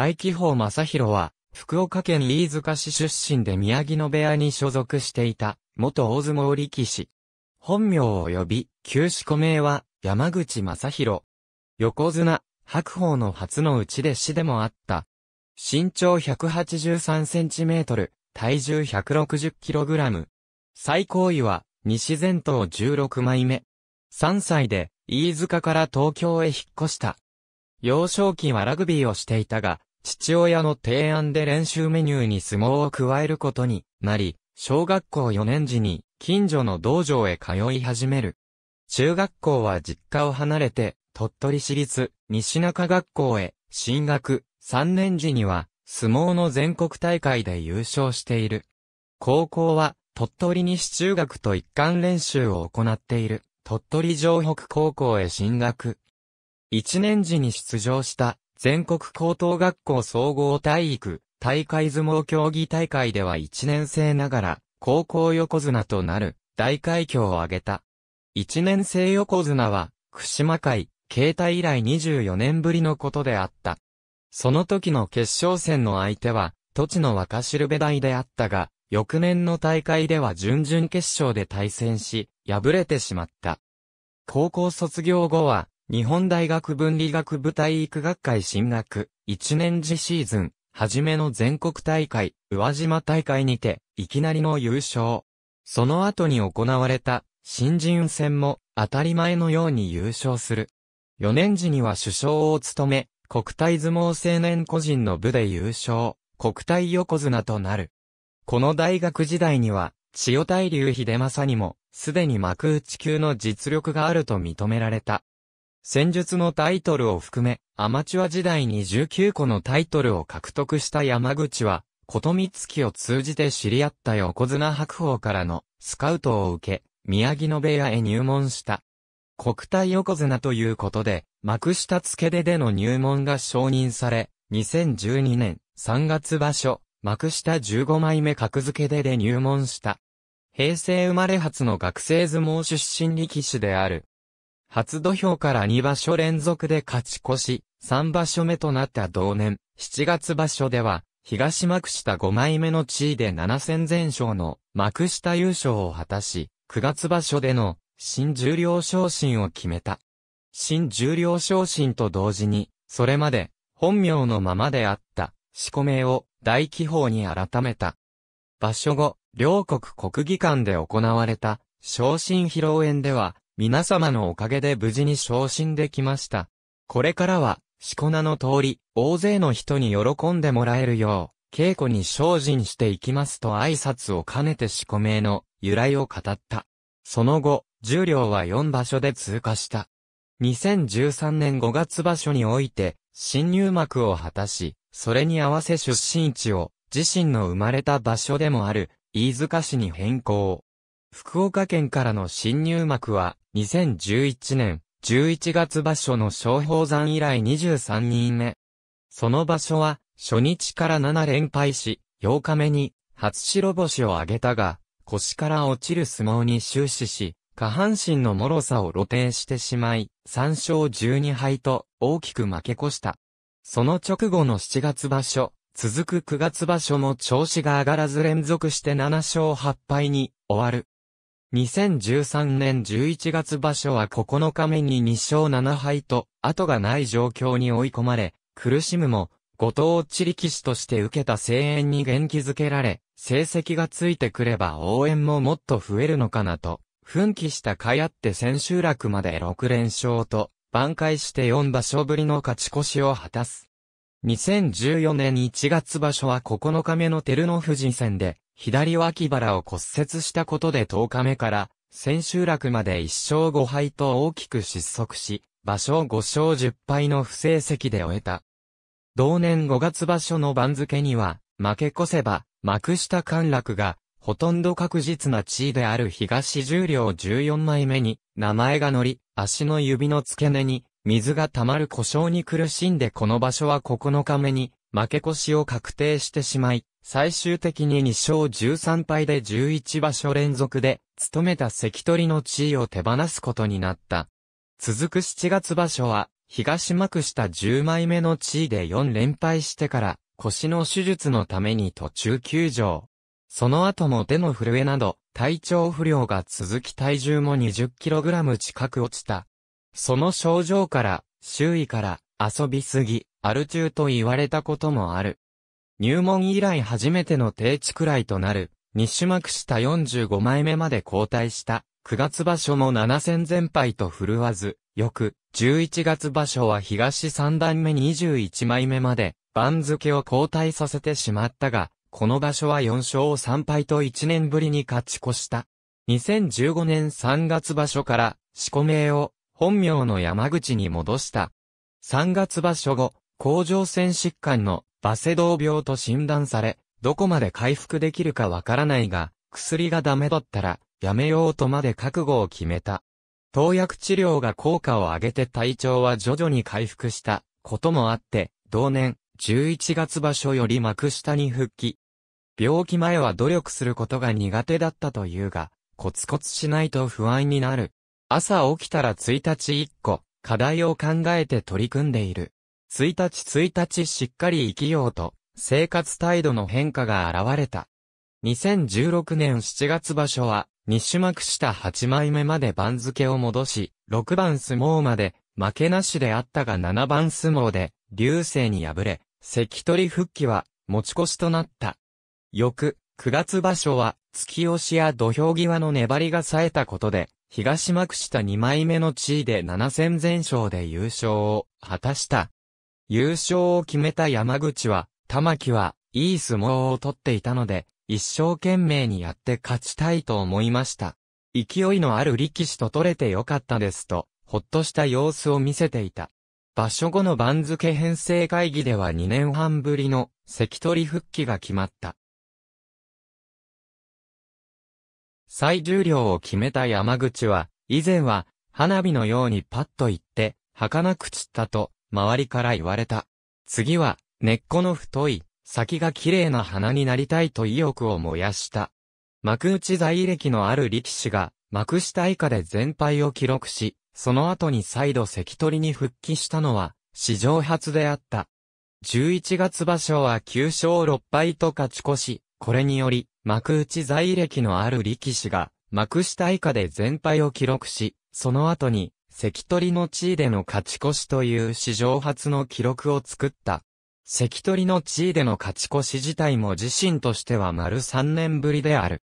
大紀宝正宏は、福岡県飯塚市出身で宮城野部屋に所属していた、元大相撲力士。本名及び、旧四古名は、山口正宏。横綱、白鵬の初の内弟子でもあった。身長183センチメートル、体重160キログラム。最高位は、西前頭16枚目。3歳で、飯塚から東京へ引っ越した。幼少期はラグビーをしていたが、父親の提案で練習メニューに相撲を加えることになり、小学校4年時に近所の道場へ通い始める。中学校は実家を離れて、鳥取市立西中学校へ進学、3年時には相撲の全国大会で優勝している。高校は鳥取西中学と一貫練習を行っている鳥取城北高校へ進学。1年時に出場した全国高等学校総合体育、大会相撲競技大会では1年生ながら、高校横綱となる、大快挙を挙げた。1年生横綱は、串間会、携帯以来24年ぶりのことであった。その時の決勝戦の相手は、土地の若しるべ大であったが、翌年の大会では準々決勝で対戦し、敗れてしまった。高校卒業後は、日本大学文理学部体育学会進学、一年次シーズン、初めの全国大会、宇和島大会にて、いきなりの優勝。その後に行われた、新人戦も、当たり前のように優勝する。4年時には首相を務め、国体相撲青年個人の部で優勝、国体横綱となる。この大学時代には、千代大龍秀正にも、すでに幕内級の実力があると認められた。戦術のタイトルを含め、アマチュア時代に19個のタイトルを獲得した山口は、ことみつきを通じて知り合った横綱白鵬からのスカウトを受け、宮城野部屋へ入門した。国体横綱ということで、幕下付ででの入門が承認され、2012年3月場所、幕下15枚目格付けでで入門した。平成生まれ初の学生相撲出身力士である、初土俵から2場所連続で勝ち越し、3場所目となった同年、7月場所では、東幕下5枚目の地位で7戦全勝の幕下優勝を果たし、9月場所での新重量昇進を決めた。新重量昇進と同時に、それまで本名のままであった四個名を大気法に改めた。場所後、両国国技館で行われた昇進披露宴では、皆様のおかげで無事に昇進できました。これからは、しこ名の通り、大勢の人に喜んでもらえるよう、稽古に精進していきますと挨拶を兼ねてしこ名の由来を語った。その後、重量は4場所で通過した。2013年5月場所において、新入幕を果たし、それに合わせ出身地を、自身の生まれた場所でもある、飯塚市に変更。福岡県からの新入幕は、2011年11月場所の松宝山以来23人目。その場所は、初日から7連敗し、8日目に、初白星を挙げたが、腰から落ちる相撲に終始し、下半身の脆さを露呈してしまい、3勝12敗と大きく負け越した。その直後の7月場所、続く9月場所も調子が上がらず連続して7勝8敗に終わる。2013年11月場所は9日目に2勝7敗と、後がない状況に追い込まれ、苦しむも、後藤地力士として受けた声援に元気づけられ、成績がついてくれば応援ももっと増えるのかなと、奮起したかやって千秋楽まで6連勝と、挽回して4場所ぶりの勝ち越しを果たす。2014年1月場所は9日目の照ノ富士戦で、左脇腹を骨折したことで10日目から、千秋楽まで1勝5敗と大きく失速し、場所5勝10敗の不成績で終えた。同年5月場所の番付には、負け越せば、幕下陥落が、ほとんど確実な地位である東十両14枚目に、名前が乗り、足の指の付け根に、水が溜まる故障に苦しんでこの場所は9日目に負け越しを確定してしまい、最終的に2勝13敗で11場所連続で、務めた関取の地位を手放すことになった。続く7月場所は、東幕下10枚目の地位で4連敗してから、腰の手術のために途中休場。その後も手の震えなど、体調不良が続き体重も 20kg 近く落ちた。その症状から、周囲から、遊びすぎ、アル中と言われたこともある。入門以来初めての定置くらいとなる、西幕下45枚目まで交代した、9月場所も7戦全敗と振るわず、翌、11月場所は東三段目21枚目まで、番付を交代させてしまったが、この場所は4勝3敗と1年ぶりに勝ち越した。2015年3月場所から、四個名を本名の山口に戻した。3月場所後、甲状腺疾患のバセドウ病と診断され、どこまで回復できるかわからないが、薬がダメだったら、やめようとまで覚悟を決めた。投薬治療が効果を上げて体調は徐々に回復したこともあって、同年、11月場所より幕下に復帰。病気前は努力することが苦手だったというが、コツコツしないと不安になる。朝起きたら1日1個、課題を考えて取り組んでいる。1日1日しっかり生きようと、生活態度の変化が現れた。2016年7月場所は、2種幕下8枚目まで番付を戻し、6番相撲まで、負けなしであったが7番相撲で、流星に敗れ、関取復帰は、持ち越しとなった。翌、9月場所は、突き押しや土俵際の粘りが冴えたことで、東幕下2枚目の地位で7戦全勝で優勝を果たした。優勝を決めた山口は、玉木は、いい相撲を取っていたので、一生懸命にやって勝ちたいと思いました。勢いのある力士と取れてよかったですと、ほっとした様子を見せていた。場所後の番付編成会議では2年半ぶりの関取復帰が決まった。最重量を決めた山口は、以前は、花火のようにパッと行って、儚く散ったと、周りから言われた。次は、根っこの太い、先が綺麗な花になりたいと意欲を燃やした。幕内在歴のある力士が、幕下以下で全敗を記録し、その後に再度関取に復帰したのは、史上初であった。11月場所は9勝6敗と勝ち越し、これにより、幕内在歴のある力士が、幕下以下で全敗を記録し、その後に、関取の地位での勝ち越しという史上初の記録を作った。関取の地位での勝ち越し自体も自身としては丸3年ぶりである。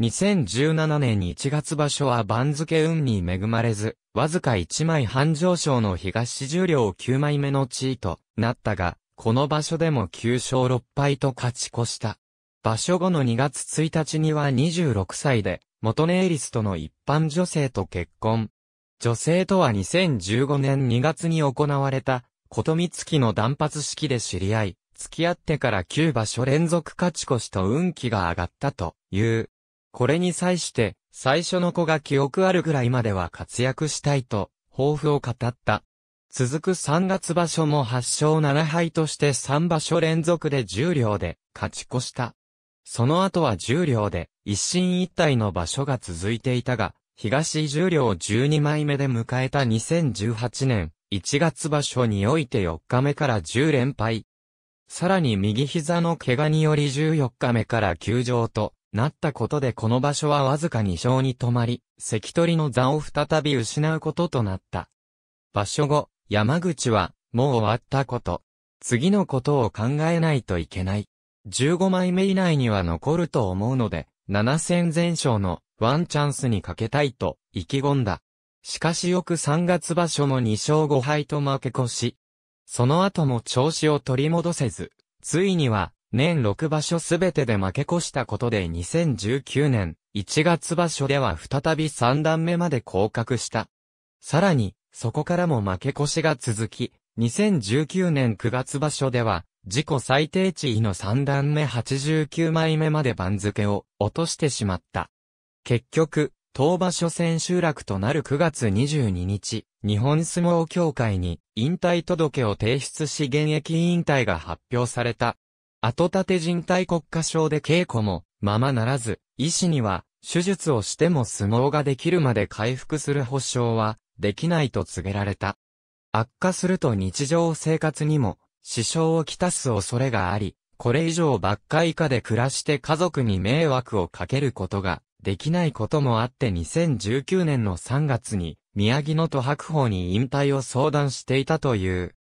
2017年1月場所は番付運に恵まれず、わずか1枚半上昇の東十両9枚目の地位となったが、この場所でも9勝6敗と勝ち越した。場所後の2月1日には26歳で、元ネイリストの一般女性と結婚。女性とは2015年2月に行われた、ことみつきの断髪式で知り合い、付き合ってから9場所連続勝ち越しと運気が上がったという。これに際して、最初の子が記憶あるぐらいまでは活躍したいと、抱負を語った。続く3月場所も8勝7敗として3場所連続で10両で勝ち越した。その後は十両で、一進一退の場所が続いていたが、東十両12枚目で迎えた2018年、1月場所において4日目から10連敗。さらに右膝の怪我により14日目から休場となったことでこの場所はわずか2勝に止まり、関取の座を再び失うこととなった。場所後、山口は、もう終わったこと。次のことを考えないといけない。15枚目以内には残ると思うので、7戦全勝のワンチャンスにかけたいと意気込んだ。しかし翌3月場所も2勝5敗と負け越し、その後も調子を取り戻せず、ついには年6場所すべてで負け越したことで2019年1月場所では再び3段目まで降格した。さらに、そこからも負け越しが続き、2019年9月場所では自己最低値位の3段目89枚目まで番付を落としてしまった。結局、当場所選集落となる9月22日、日本相撲協会に引退届を提出し現役引退が発表された。後立て人体国家症で稽古もままならず、医師には手術をしても相撲ができるまで回復する保証はできないと告げられた。悪化すると日常生活にも支障をきたす恐れがあり、これ以上ばっか以下で暮らして家族に迷惑をかけることができないこともあって2019年の3月に宮城野と白鵬に引退を相談していたという。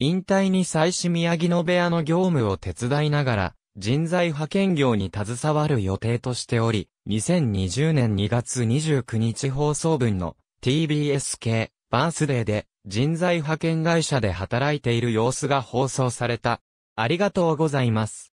引退に際し宮城野部屋の業務を手伝いながら人材派遣業に携わる予定としており、2020年2月29日放送分の TBS 系バースデーで人材派遣会社で働いている様子が放送された。ありがとうございます。